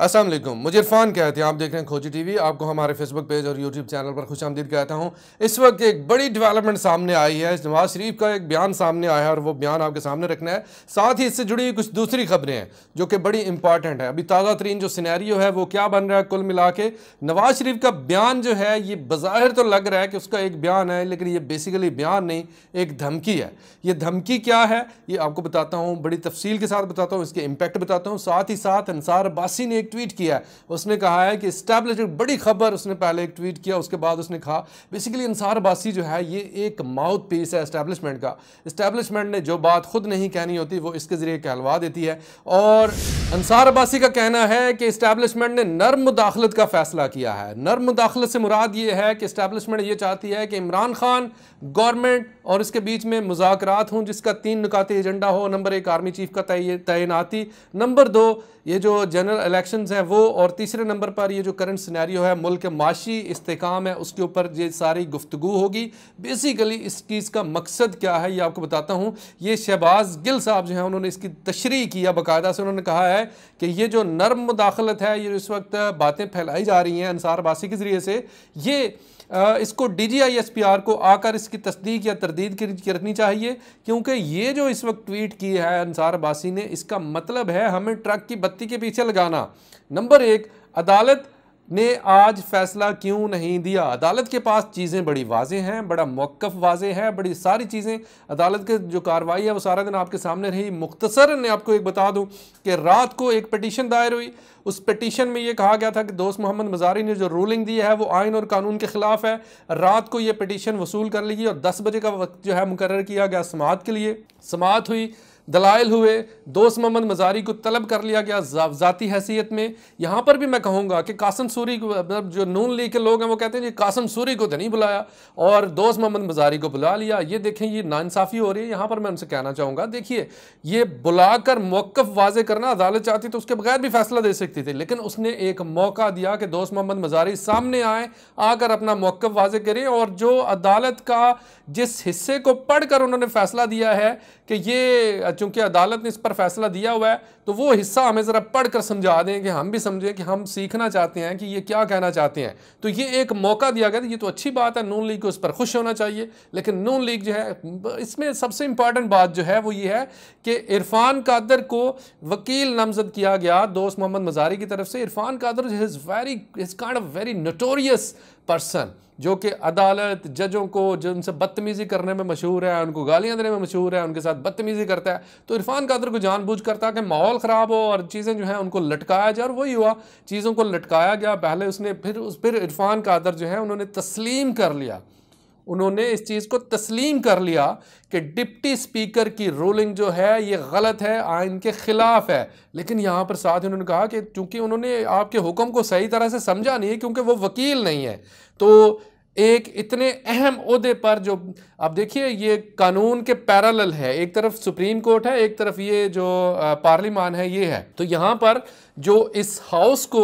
अस्सलाम वालेकुम मुझे इरफान कहते हैं आप देख रहे हैं खोजी टीवी आपको हमारे फेसबुक पेज और यूट्यूब चैनल पर खुश आमदीद कहता हूँ इस वक्त एक बड़ी डेवलपमेंट सामने आई है नवाज शरीफ का एक बयान सामने आया है और वो बयान आपके सामने रखना है साथ ही इससे जुड़ी कुछ दूसरी खबरें हैं जो कि बड़ी इंपॉर्टेंट है अभी ताज़ा तरीन जो सिनेरियो है वो क्या बन रहा है कुल मिला के नवाज शरीफ का बयान जो है ये बाहिर तो लग रहा है कि उसका एक बयान है लेकिन ये बेसिकली बयान नहीं एक धमकी है ये धमकी क्या है ये आपको बताता हूँ बड़ी तफसील के साथ बताता हूँ इसके इम्पैक्ट बताता हूँ साथ ही साथ अंसार अब्बासी ने एक ट्वीट किया उसने कहा है कि स्टैब्लिश बड़ी खबर उसने पहले एक ट्वीट किया उसके बाद उसने कहा बेसिकली इंसार बासी जो है ये एक माउथ पीस है इस्टेबलिशमेंट का इस्टेबलिशमेंट ने जो बात खुद नहीं कहनी होती वो इसके ज़रिए कहलवा देती है और अंसार अबासी का कहना है कि इस्टेबलिशमेंट ने नर्म मुदाखलत का फैसला किया है नर्म मुदाखलत से मुराद ये है कि इस्टेबलिशमेंट ये चाहती है कि इमरान खान गवर्नमेंट और इसके बीच में मुजाकर हों जिसका तीन निकाती एजेंडा हो नंबर एक आर्मी चीफ का तैनाती नंबर दो ये जो जनरल इलेक्शन इलेक्शंस हैं वो और तीसरे नंबर पर ये जो करंट सिनेरियो है मुल्क माशी इस्तेकाम है उसके ऊपर ये सारी गुफ्तु होगी बेसिकली इस चीज़ का मकसद क्या है ये आपको बताता हूँ ये शहबाज गिल साहब जो हैं उन्होंने इसकी तशरी किया बाकायदा से उन्होंने कहा है कि ये जो नर्म मुदाखलत है ये इस वक्त बातें फैलाई जा रही हैं अनसार बासी के ज़रिए से ये इसको D G I S P R को आकर इसकी तस्दीक या तरदीद करनी चाहिए क्योंकि ये जो इस वक्त ट्वीट की है अंसार अब्बासी ने इसका मतलब है हमें ट्रक की बत्ती के पीछे लगाना नंबर एक अदालत ने आज फैसला क्यों नहीं दिया अदालत के पास चीज़ें बड़ी वाजे हैं बड़ा मौक़ वाजे है बड़ी सारी चीज़ें अदालत के जो कार्रवाई है वो सारा दिन आपके सामने रही मुख्तसर ने आपको एक बता दूं कि रात को एक पटिशन दायर हुई उस पटिशन में ये कहा गया था कि दोस्त मोहम्मद मजारी ने जो रूलिंग दी है वो आयन और कानून के ख़िलाफ़ है रात को ये पटिशन वसूल कर ली और दस बजे का वक्त जो है मुकर किया गया समात के लिए समात हुई दलाइल हुए दोस्त मोहम्मद मजारी को तलब कर लिया गया ज़ाती हैसियत में यहाँ पर भी मैं कहूँगा कि कासम सूरी मतलब जो नून लीग के लोग हैं वो कहते हैं कि कासम सूरी को तो नहीं बुलाया और दोस्त मोहम्मद मजारी को बुला लिया ये देखें ये नाानसाफ़ी हो रही है यहाँ पर मैं उनसे कहना चाहूँगा देखिए ये बुला कर मौक़ वाजे करना अदालत चाहती तो उसके बगैर भी फैसला दे सकती थी लेकिन उसने एक मौका दिया कि दोस्त मोहम्मद मजारी सामने आए आकर अपना मौक़ वाजे करें और जो अदालत का जिस हिस्से को पढ़ कर उन्होंने फैसला दिया है कि ये चूंकि अदालत ने इस पर फैसला दिया हुआ है तो वो हिस्सा हमें ज़रा पढ़कर समझा दें कि हम भी समझें कि हम सीखना चाहते हैं कि ये क्या कहना चाहते हैं तो ये एक मौका दिया गया ये तो अच्छी बात है नून लीग को इस पर खुश होना चाहिए लेकिन नून लीग जो है इसमें सबसे इंपॉर्टेंट बात जो है वो ये है कि इरफान कादर को वकील नामजद किया गया दोस्त मोहम्मद मजारी की तरफ से Irfan Qadir is very is kind of very notorious person जो कि अदालत जजों को जो उनसे बदतमीज़ी करने में मशहूर है उनको गालियाँ देने में मशहूर है उनके साथ बदतमीज़ी करता है तो इरफान कादर को जानबूझ करता है कि माहौल ख़राब हो और चीज़ें जो हैं उनको लटकाया जाए और वही हुआ चीज़ों को लटकाया गया पहले उसने फिर उस फिर इरफान कादर जो है उन्होंने तस्लीम कर लिया उन्होंने इस चीज़ को तस्लीम कर लिया कि डिप्टी स्पीकर की रूलिंग जो है ये गलत है आइन के ख़िलाफ़ है लेकिन यहाँ पर साथ ही उन्होंने कहा कि चूँकि उन्होंने आपके हुक्म को सही तरह से समझा नहीं है क्योंकि वो वकील नहीं है तो एक इतने अहम अहदे पर जो आप देखिए ये कानून के पैरल है एक तरफ सुप्रीम कोर्ट है एक तरफ ये जो पार्लियामान है ये है तो यहाँ पर जो इस हाउस को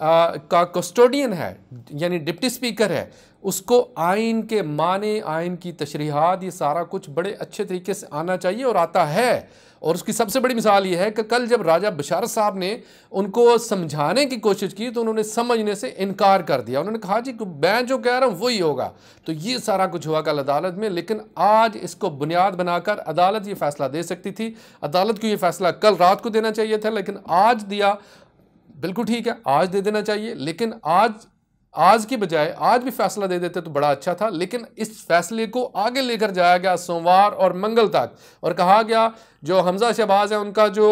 आ, का कस्टोडियन है यानी डिप्टी स्पीकर है उसको आइन के माने आइन की तशरीहत ये सारा कुछ बड़े अच्छे तरीके से आना चाहिए और आता है और उसकी सबसे बड़ी मिसाल ये है कि कल जब राजा बशारत साहब ने उनको समझाने की कोशिश की तो उन्होंने समझने से इनकार कर दिया उन्होंने कहा जी मैं जो कह रहा हूँ वही होगा तो ये सारा कुछ हुआ कल अदालत में लेकिन आज इसको बुनियाद बनाकर अदालत ये फ़ैसला दे सकती थी अदालत को ये फ़ैसला कल रात को देना चाहिए था लेकिन आज दिया बिल्कुल ठीक है आज दे देना चाहिए लेकिन आज आज की बजाय आज भी फैसला दे देते तो बड़ा अच्छा था लेकिन इस फैसले को आगे लेकर जाया गया सोमवार और मंगल तक और कहा गया जो हमजा शहबाज है उनका जो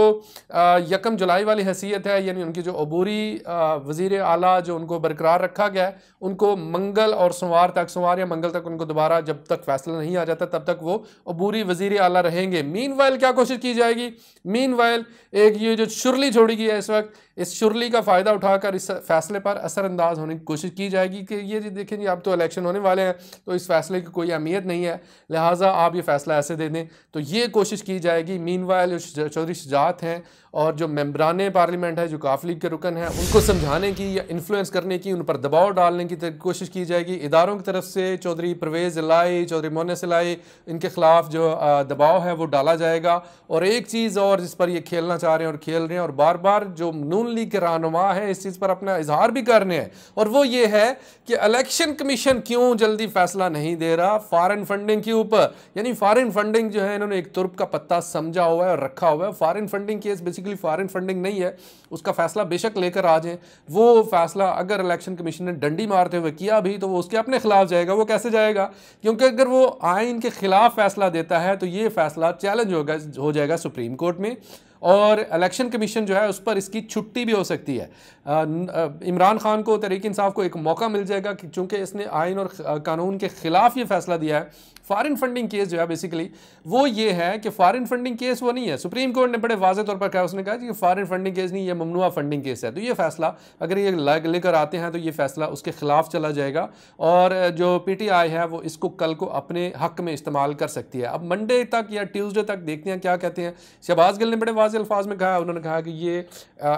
यकम जुलाई वाली हैसियत है यानी उनकी जो अबूरी वज़ी अली जो उनको बरकरार रखा गया है उनको मंगल और सोमवार तक सोमवार या मंगल तक उनको दोबारा जब तक फैसला नहीं आ जाता तब तक वो अबूरी वज़ी अला रहेंगे मीन क्या कोशिश की जाएगी मीन एक ये जो शुरली छोड़ी गई है इस वक्त इस शुरली का फ़ायदा उठाकर इस फैसले पर असरअंदाज होने की कोशिश की जाएगी कि ये जी देखें जी अब तो इलेक्शन होने वाले हैं तो इस फैसले की कोई अहमियत नहीं है लिहाजा आप ये फ़ैसला ऐसे दे दें तो ये कोशिश की जाएगी party meanwhile Chaudhry Shujaat हैं और जो मेम्बरान पार्लियामेंट है जो काफ लीग के रुकन हैं उनको समझाने की या इन्फ्लुएंस करने की उन पर दबाव डालने की कोशिश की जाएगी इदारों की तरफ से चौधरी परवेज़ लाई चौधरी मोनस लाई इनके ख़िलाफ़ जो दबाव है वो डाला जाएगा और एक चीज़ और जिस पर ये खेलना चाह रहे हैं और खेल रहे हैं और बार बार जो नून लीग के रहनुमा है इस चीज़ पर अपना इजहार भी कर रहे हैं और वो ये है कि अलेक्शन कमीशन क्यों जल्दी फैसला नहीं दे रहा फॉरन फंडिंग के ऊपर यानी फॉरन फंडिंग जो है इन्होंने एक तुर्क का पत्ता सम समझा हुआ है और रखा हुआ है foreign funding case basically foreign funding नहीं है उसका फैसला बेशक लेकर आ जाए वो फैसला अगर इलेक्शन कमीशन ने डंडी मारते हुए किया भी तो वो उसके अपने खिलाफ जाएगा वो कैसे जाएगा क्योंकि अगर वो आइन के खिलाफ फैसला देता है तो ये फैसला चैलेंज होगा हो जाएगा सुप्रीम कोर्ट में और इलेक्शन कमीशन जो है उस पर इसकी छुट्टी भी हो सकती है इमरान खान को तरीक इंसाफ को एक मौका मिल जाएगा कि चूंकि इसने आइन और कानून के ख़िलाफ़ ये फैसला दिया है फॉरेन फंडिंग केस जो है बेसिकली वो ये है कि फॉरेन फंडिंग केस वो नहीं है सुप्रीम कोर्ट ने बड़े वाजे तौर पर कहा उसने कहा कि फॉरेन फंडिंग केस नहीं ये ममनुआ फंडिंग केस है तो ये फैसला अगर ये लेकर आते हैं तो ये फैसला उसके खिलाफ चला जाएगा और जो पी टी आई है वो इसको कल को अपने हक में इस्तेमाल कर सकती है अब मंडे तक या ट्यूज़डे तक देखते हैं क्या कहते हैं शहबाज गिल ने बड़े वाजे अल्फाज में कहा उन्होंने कहा कि ये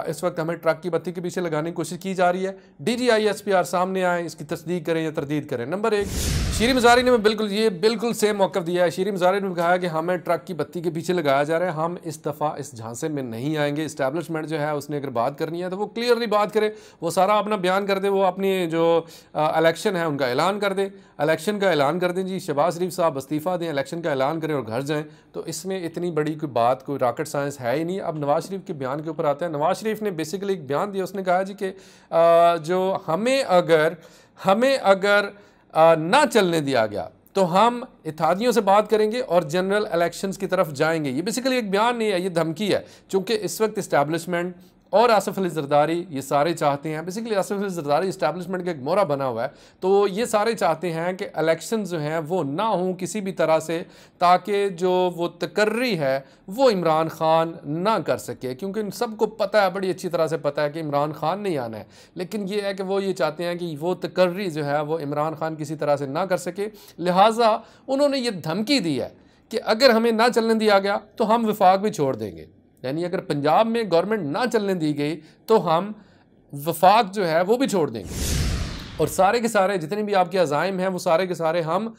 इस वक्त हमें ट्रक की बत्ती के पीछे लगाने की कोशिश की जा रही है D G I S P R सामने आए इसकी तस्दीक करें या तरदीद करें नंबर एक शीरी मजारी ने बिल्कुल ये बिल्कुल सेम मौक़ दिया है शीरी मजारी ने कहा कि हमें ट्रक की बत्ती के पीछे लगाया जा रहा है हम इस दफ़ा इस झांसे में नहीं आएंगे इस्टेब्लिशमेंट जो है उसने अगर बात करनी है तो वो क्लियरली बात करे वो सारा अपना बयान कर दे वो अपनी जो इलेक्शन है उनका ऐलान कर दे इलेक्शन का ऐलान कर दें जी शहबाज शरीफ साहब इस्तीफ़ा दें इलेक्शन का ऐलान करें और घर जाएँ तो इसमें इतनी बड़ी कोई बात कोई रॉकेट साइंस है ही नहीं अब नवाज़ शरीफ के बयान के ऊपर आते हैं नवाज़ शरीफ ने बेसिकली एक बयान दिया उसने कहा जी कि जो हमें अगर हमें अगर ना चलने दिया गया तो हम इथादियों से बात करेंगे और जनरल इलेक्शंस की तरफ जाएंगे ये बेसिकली एक बयान नहीं है ये धमकी है क्योंकि इस वक्त इस्टेब्लिशमेंट और आसफ अली जरदारी ये सारे चाहते हैं बेसिकली आसफ अली जरदारी इस्टेबलिशमेंट का एक मोरा बना हुआ है तो ये सारे चाहते हैं कि इलेक्शन जो हैं वो ना हों किसी भी तरह से ताकि जो वो तकर्री है वो इमरान खान ना कर सके क्योंकि इन सबको पता है बड़ी अच्छी तरह से पता है कि इमरान खान नहीं आना है लेकिन ये है कि वो ये चाहते हैं कि वो तकर्री जो है वो इमरान खान किसी तरह से ना कर सके लिहाजा उन्होंने ये धमकी दी है कि अगर हमें ना चलने दिया गया तो हम विफाक भी छोड़ देंगे यानी अगर पंजाब में गवर्नमेंट ना चलने दी गई तो हम वफाक जो है वो भी छोड़ देंगे और सारे के सारे जितने भी आपके अजायम हैं वो सारे के सारे हम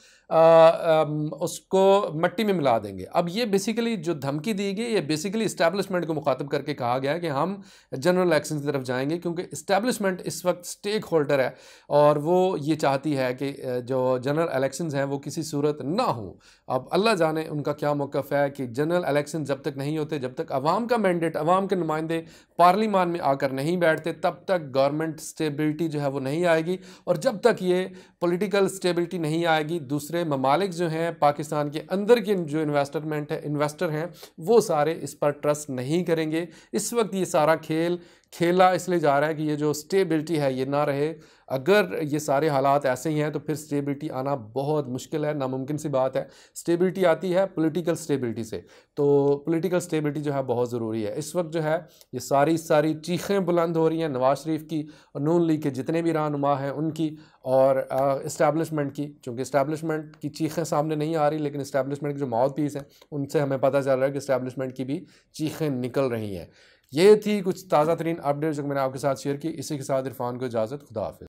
उसको मट्टी में मिला देंगे अब ये बेसिकली जो धमकी दी गई ये बेसिकली इस्टेब्लिशमेंट को मुखातब करके कहा गया है कि हम जनरल इलेक्शन की तरफ जाएंगे क्योंकि इस्टेब्लिशमेंट इस वक्त स्टेक होल्डर है और वो ये चाहती है कि जो जनरल इलेक्शन हैं वो किसी सूरत ना हो अब अल्लाह जाने उनका क्या मौक़ है कि जनरल इलेक्शन जब तक नहीं होते जब तक अवाम का मैंडेट अवाम के नुमाइंदे पार्लीमान में आकर नहीं बैठते तब तक गवर्नमेंट स्टेबिलिटी जो है वो नहीं आएगी और जब तक ये पोलिटिकल स्टेबिलिटी नहीं आएगी दूसरे गए ममालिक जो हैं पाकिस्तान के अंदर के जो इन्वेस्टमेंट है इन्वेस्टर हैं वो सारे इस पर ट्रस्ट नहीं करेंगे इस वक्त ये सारा खेल खेला इसलिए जा रहा है कि ये जो स्टेबिलिटी है ये ना रहे अगर ये सारे हालात ऐसे ही हैं तो फिर स्टेबिलिटी आना बहुत मुश्किल है नामुमकिन सी बात है स्टेबिलिटी आती है पॉलिटिकल स्टेबिलिटी से तो पॉलिटिकल स्टेबिलिटी जो है बहुत ज़रूरी है इस वक्त जो है ये सारी सारी चीखें बुलंद हो रही हैं नवाज़ शरीफ की और नून लीग के जितने भी रहनुमा हैं उनकी और इस्टेबलिशमेंट की चूँकि इस्टेबलिशमेंट की चीखें सामने नहीं आ रही लेकिन इस्टेबलिशमेंट की जो माउथ पीस हैं उनसे हमें पता चल रहा है कि इस्टेबलिशमेंट की भी चीखें निकल रही हैं ये थी कुछ ताज़ा तरीन अपडेट जो मैंने आपके साथ शेयर की इसी के साथ इरफान को इजाज़त खुदा